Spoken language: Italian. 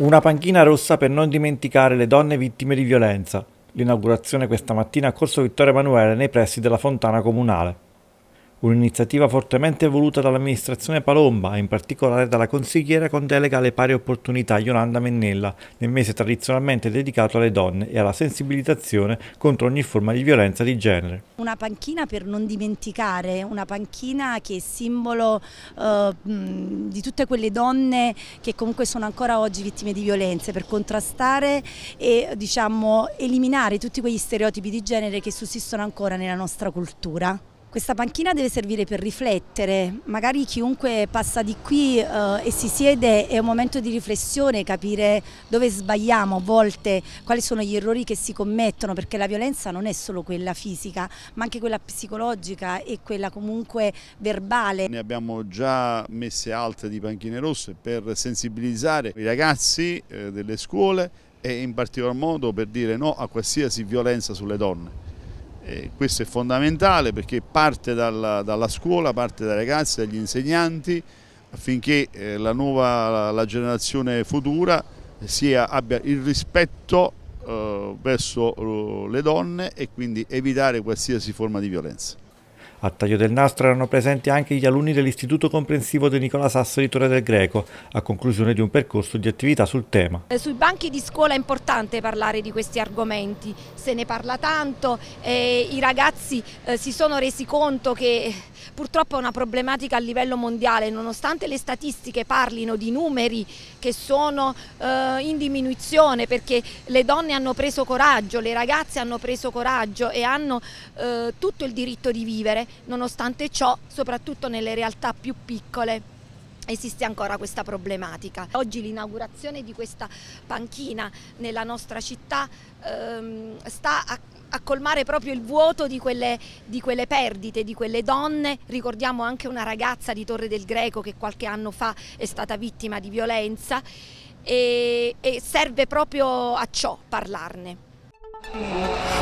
Una panchina rossa per non dimenticare le donne vittime di violenza. L'inaugurazione questa mattina a Corso Vittorio Emanuele nei pressi della fontana comunale. Un'iniziativa fortemente voluta dall'amministrazione Palomba e in particolare dalla consigliera con delega alle pari opportunità Yolanda Mennella, nel mese tradizionalmente dedicato alle donne e alla sensibilizzazione contro ogni forma di violenza di genere. Una panchina per non dimenticare, una panchina che è simbolo eh, di tutte quelle donne che comunque sono ancora oggi vittime di violenze per contrastare e diciamo, eliminare tutti quegli stereotipi di genere che sussistono ancora nella nostra cultura. Questa panchina deve servire per riflettere, magari chiunque passa di qui eh, e si siede è un momento di riflessione, capire dove sbagliamo a volte, quali sono gli errori che si commettono, perché la violenza non è solo quella fisica, ma anche quella psicologica e quella comunque verbale. Ne abbiamo già messe altre di panchine rosse per sensibilizzare i ragazzi eh, delle scuole e in particolar modo per dire no a qualsiasi violenza sulle donne. Eh, questo è fondamentale perché parte dalla, dalla, scuola, parte dai ragazzi, dagli insegnanti affinché eh, la nuova la generazione futura sia, abbia il rispetto eh, verso eh, le donne e quindi evitare qualsiasi forma di violenza. A Taglio del Nastro erano presenti anche gli alunni dell'Istituto Comprensivo di Nicola Sasso di Torre del Greco, a conclusione di un percorso di attività sul tema. Eh, sui banchi di scuola è importante parlare di questi argomenti, se ne parla tanto, eh, i ragazzi eh, si sono resi conto che eh, purtroppo è una problematica a livello mondiale, nonostante le statistiche parlino di numeri che sono in diminuzione perché le donne hanno preso coraggio, le ragazze hanno preso coraggio e hanno tutto il diritto di vivere, nonostante ciò, soprattutto nelle realtà più piccole, esiste ancora questa problematica. Oggi l'inaugurazione di questa panchina nella nostra città ehm, sta a, a colmare proprio il vuoto di quelle, di quelle, perdite, di quelle donne. Ricordiamo anche una ragazza di Torre del Greco che qualche anno fa è stata vittima di violenza e, e serve proprio a ciò parlarne.